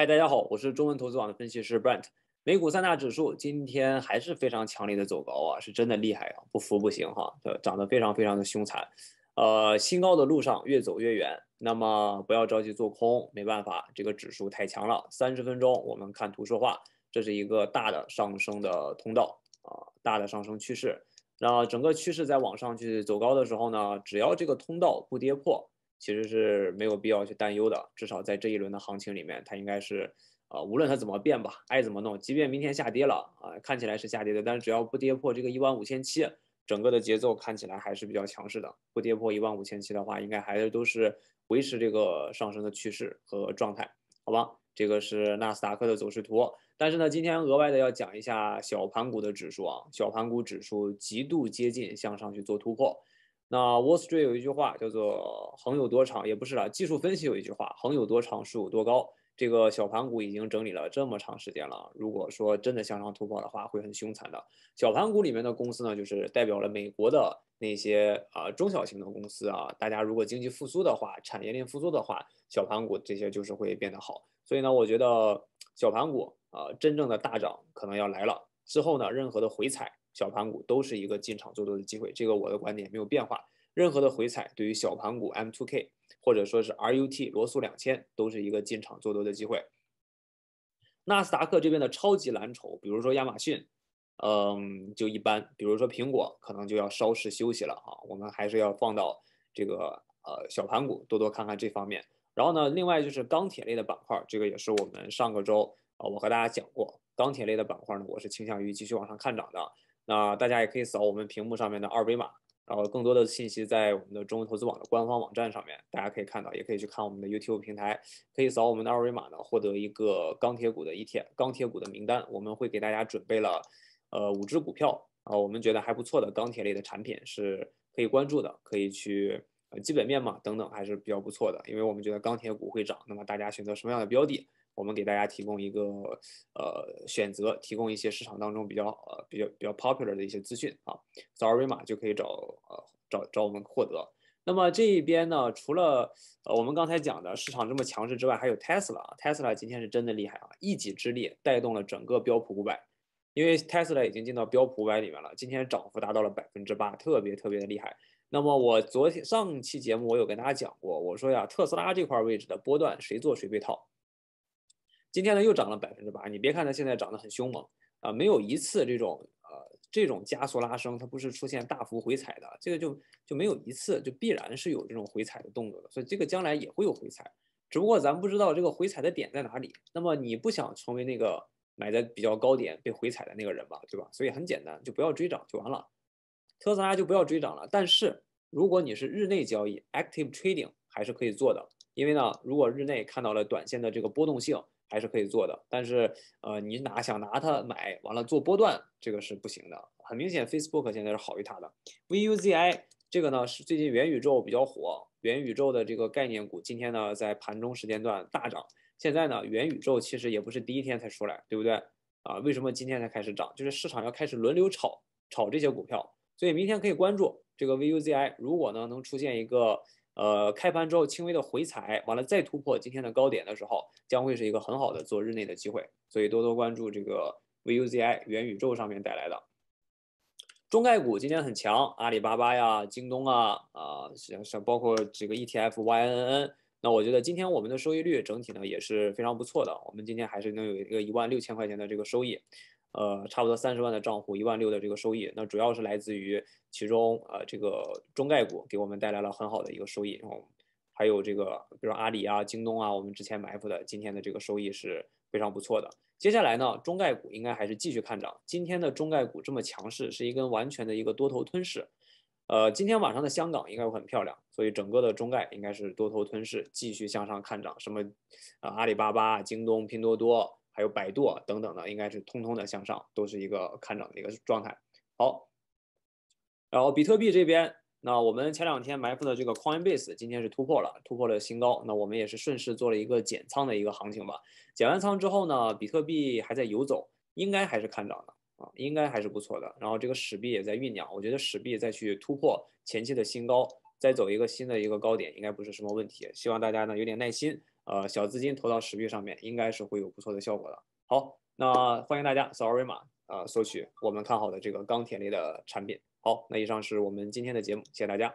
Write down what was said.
嗨，大家好，我是中文投资网的分析师 Brent。美股三大指数今天还是非常强力的走高啊，是真的厉害啊，不服不行哈，涨得非常非常的凶残。呃，新高的路上越走越远，那么不要着急做空，没办法，这个指数太强了。三十分钟我们看图说话，这是一个大的上升的通道啊，大的上升趋势。那整个趋势在往上去走高的时候呢，只要这个通道不跌破。其实是没有必要去担忧的，至少在这一轮的行情里面，它应该是，呃，无论它怎么变吧，爱怎么弄。即便明天下跌了啊，看起来是下跌的，但是只要不跌破这个一万五千七，整个的节奏看起来还是比较强势的。不跌破一万五千七的话，应该还都是维持这个上升的趋势和状态，好吧？这个是纳斯达克的走势图。但是呢，今天额外的要讲一下小盘股的指数啊，小盘股指数极度接近向上去做突破。那 Wall Street 有一句话叫做“横有多长”，也不是了。技术分析有一句话，“横有多长，竖有多高”。这个小盘股已经整理了这么长时间了，如果说真的向上突破的话，会很凶残的。小盘股里面的公司呢，就是代表了美国的那些啊中小型的公司啊。大家如果经济复苏的话，产业链复苏的话，小盘股这些就是会变得好。所以呢，我觉得小盘股啊，真正的大涨可能要来了。之后呢，任何的回踩。小盘股都是一个进场做多的机会，这个我的观点没有变化。任何的回踩，对于小盘股 M2K 或者说是 RUT 罗素两千，都是一个进场做多的机会。纳斯达克这边的超级蓝筹，比如说亚马逊，嗯，就一般；比如说苹果，可能就要稍事休息了啊。我们还是要放到这个呃小盘股多多看看这方面。然后呢，另外就是钢铁类的板块，这个也是我们上个周啊，我和大家讲过，钢铁类的板块呢，我是倾向于继续往上看涨的。那大家也可以扫我们屏幕上面的二维码，然后更多的信息在我们的中文投资网的官方网站上面，大家可以看到，也可以去看我们的 YouTube 平台，可以扫我们的二维码呢，获得一个钢铁股的一天钢铁股的名单，我们会给大家准备了，呃，五只股票，啊，我们觉得还不错的钢铁类的产品是可以关注的，可以去，呃，基本面嘛等等还是比较不错的，因为我们觉得钢铁股会涨，那么大家选择什么样的标的？我们给大家提供一个呃选择，提供一些市场当中比较呃比较比较 popular 的一些资讯啊，扫二维码就可以找呃找找我们获得。那么这一边呢，除了呃我们刚才讲的市场这么强势之外，还有 Tesla，Tesla 今天是真的厉害啊，一己之力带动了整个标普五百，因为 Tesla 已经进到标普五百里面了，今天涨幅达到了百分之八，特别特别的厉害。那么我昨天上期节目我有跟大家讲过，我说呀特斯拉这块位置的波段谁做谁被套。今天呢又涨了百分之八，你别看它现在涨得很凶猛啊，没有一次这种呃这种加速拉升，它不是出现大幅回踩的，这个就就没有一次就必然是有这种回踩的动作的，所以这个将来也会有回踩，只不过咱不知道这个回踩的点在哪里。那么你不想成为那个买的比较高点被回踩的那个人吧，对吧？所以很简单，就不要追涨就完了，特斯拉就不要追涨了。但是如果你是日内交易，active trading 还是可以做的，因为呢，如果日内看到了短线的这个波动性。还是可以做的，但是呃，你拿想拿它买完了做波段，这个是不行的。很明显，Facebook 现在是好于它的。VUZI 这个呢是最近元宇宙比较火，元宇宙的这个概念股今天呢在盘中时间段大涨。现在呢元宇宙其实也不是第一天才出来，对不对？啊，为什么今天才开始涨？就是市场要开始轮流炒炒这些股票，所以明天可以关注这个 VUZI，如果呢能出现一个。呃，开盘之后轻微的回踩，完了再突破今天的高点的时候，将会是一个很好的做日内的机会，所以多多关注这个 VUZI 元宇宙上面带来的中概股今天很强，阿里巴巴呀、京东啊啊，像像包括这个 ETF YNN，那我觉得今天我们的收益率整体呢也是非常不错的，我们今天还是能有一个一万六千块钱的这个收益。呃，差不多三十万的账户，一万六的这个收益，那主要是来自于其中呃这个中概股给我们带来了很好的一个收益，然后还有这个比如阿里啊、京东啊，我们之前埋伏的，今天的这个收益是非常不错的。接下来呢，中概股应该还是继续看涨。今天的中概股这么强势，是一根完全的一个多头吞噬。呃，今天晚上的香港应该会很漂亮，所以整个的中概应该是多头吞噬，继续向上看涨。什么，呃，阿里巴巴、京东、拼多多。还有百度等等的，应该是通通的向上，都是一个看涨的一个状态。好，然后比特币这边，那我们前两天埋伏的这个 Coinbase，今天是突破了，突破了新高。那我们也是顺势做了一个减仓的一个行情吧。减完仓之后呢，比特币还在游走，应该还是看涨的啊，应该还是不错的。然后这个史币也在酝酿，我觉得史币再去突破前期的新高，再走一个新的一个高点，应该不是什么问题。希望大家呢有点耐心。呃，小资金投到石玉上面，应该是会有不错的效果的。好，那欢迎大家扫二维码，呃，索取我们看好的这个钢铁类的产品。好，那以上是我们今天的节目，谢谢大家。